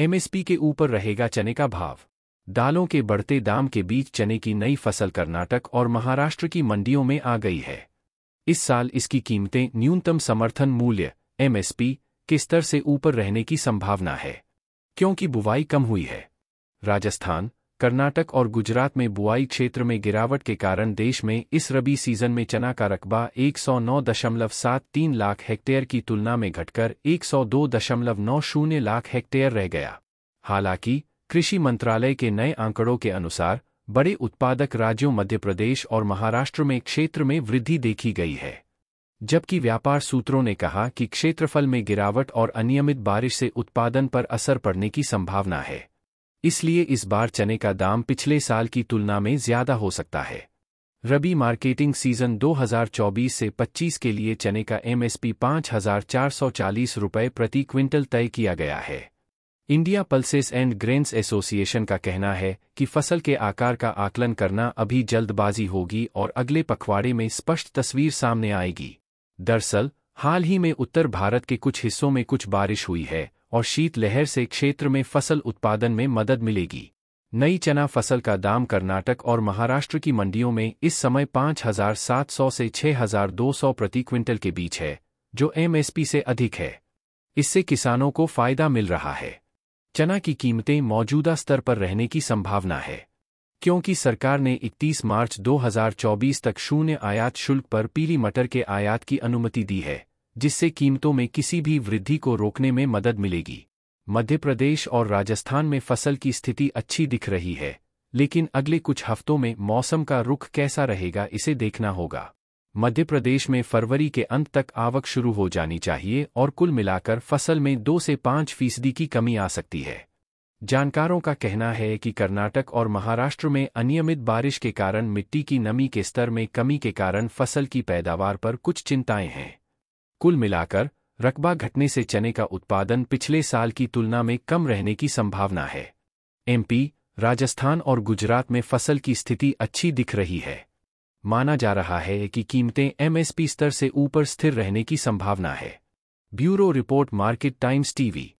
MSP के ऊपर रहेगा चने का भाव दालों के बढ़ते दाम के बीच चने की नई फसल कर्नाटक और महाराष्ट्र की मंडियों में आ गई है इस साल इसकी कीमतें न्यूनतम समर्थन मूल्य एमएसपी के स्तर से ऊपर रहने की संभावना है क्योंकि बुवाई कम हुई है राजस्थान कर्नाटक और गुजरात में बुआई क्षेत्र में गिरावट के कारण देश में इस रबी सीजन में चना का रकबा 109.73 लाख हेक्टेयर की तुलना में घटकर 102.90 लाख हेक्टेयर रह गया हालांकि कृषि मंत्रालय के नए आंकड़ों के अनुसार बड़े उत्पादक राज्यों मध्य प्रदेश और महाराष्ट्र में क्षेत्र में वृद्धि देखी गई है जबकि व्यापार सूत्रों ने कहा कि क्षेत्रफल में गिरावट और अनियमित बारिश से उत्पादन पर असर पड़ने की संभावना है इसलिए इस बार चने का दाम पिछले साल की तुलना में ज्यादा हो सकता है रबी मार्केटिंग सीजन 2024 से 25 के लिए चने का एमएसपी पांच रुपये प्रति क्विंटल तय किया गया है India pulses and grains association का कहना है कि फसल के आकार का आकलन करना अभी जल्दबाजी होगी और अगले पखवाड़े में स्पष्ट तस्वीर सामने आएगी दरअसल हाल ही में उत्तर भारत के कुछ हिस्सों में कुछ बारिश हुई है और शीतलहर से क्षेत्र में फसल उत्पादन में मदद मिलेगी नई चना फसल का दाम कर्नाटक और महाराष्ट्र की मंडियों में इस समय 5,700 से 6,200 प्रति क्विंटल के बीच है जो एमएसपी से अधिक है इससे किसानों को फायदा मिल रहा है चना की कीमतें मौजूदा स्तर पर रहने की संभावना है क्योंकि सरकार ने 31 मार्च 2024 तक शून्य आयात शुल्क पर पीली मटर के आयात की अनुमति दी है जिससे कीमतों में किसी भी वृद्धि को रोकने में मदद मिलेगी मध्य प्रदेश और राजस्थान में फसल की स्थिति अच्छी दिख रही है लेकिन अगले कुछ हफ्तों में मौसम का रुख कैसा रहेगा इसे देखना होगा मध्य प्रदेश में फरवरी के अंत तक आवक शुरू हो जानी चाहिए और कुल मिलाकर फसल में दो से पाँच फीसदी की कमी आ सकती है जानकारों का कहना है कि कर्नाटक और महाराष्ट्र में अनियमित बारिश के कारण मिट्टी की नमी के स्तर में कमी के कारण फसल की पैदावार पर कुछ चिंताएं हैं कुल मिलाकर रकबा घटने से चने का उत्पादन पिछले साल की तुलना में कम रहने की संभावना है एमपी राजस्थान और गुजरात में फसल की स्थिति अच्छी दिख रही है माना जा रहा है कि कीमतें एमएसपी स्तर से ऊपर स्थिर रहने की संभावना है bureau report market times TV